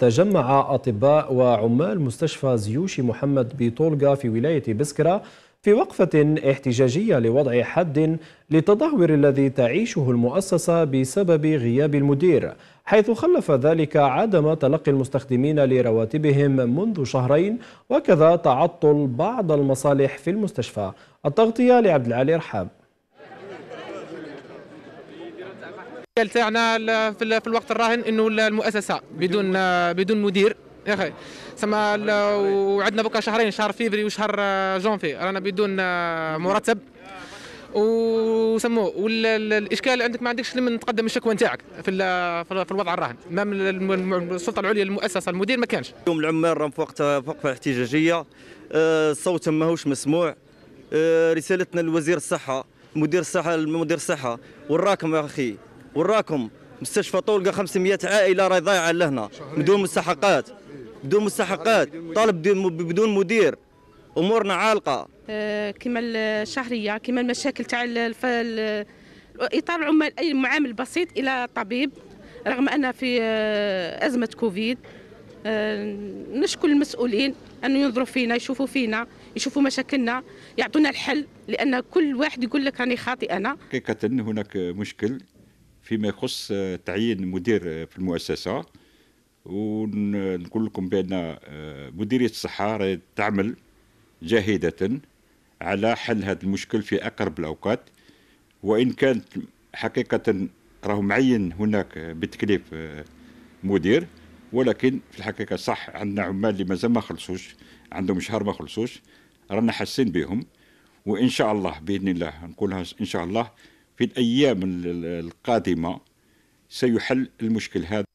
تجمع أطباء وعمال مستشفى زيوشي محمد بطولقة في ولاية بسكرة في وقفة احتجاجية لوضع حد للتدهور الذي تعيشه المؤسسة بسبب غياب المدير حيث خلف ذلك عدم تلقي المستخدمين لرواتبهم منذ شهرين وكذا تعطل بعض المصالح في المستشفى التغطية لعبد العالي رحاب تاعنا في الوقت الراهن انه المؤسسه بدون بدون مدير يا اخي سما وعندنا بكره شهرين شهر فيفري وشهر آه، جونفي رانا بدون آه، مرتب وسموه والاشكال عندك ما عندكش لمن تقدم الشكوى نتاعك في في الوضع الراهن امام السلطه العليا المؤسسه المدير ما كانش اليوم العمال راهم في وقت وقفه احتجاجيه الصوت آه، ماهوش مسموع رسالتنا لوزير الصحه مدير الصحه مدير الصحه والراكم يا اخي وراكم مستشفى طولقه 500 عائله راهي ضايعه لهنا بدون مستحقات بدون مستحقات طالب بدون مدير امورنا عالقه آه، كما الشهريه كما المشاكل تاع اطار العمال اي معامل بسيط الى طبيب رغم ان في آه، ازمه كوفيد آه، نشكو المسؤولين أن ينظروا فينا يشوفوا فينا يشوفوا مشاكلنا يعطونا الحل لأن كل واحد يقول لك راني خاطئ أنا حقيقة هناك مشكل فيما يخص تعيين مدير في المؤسسة ونقول لكم بأن مديرية الصحة تعمل جاهدة على حل هذا المشكل في أقرب الأوقات وإن كانت حقيقة راه معين هناك بتكليف مدير ولكن في الحقيقه صح عندنا عمال اللي مازال ما خلصوش عندهم شهر ما خلصوش رانا حاسين بهم وان شاء الله باذن الله نقولها ان شاء الله في الأيام القادمة سيحل المشكل هذا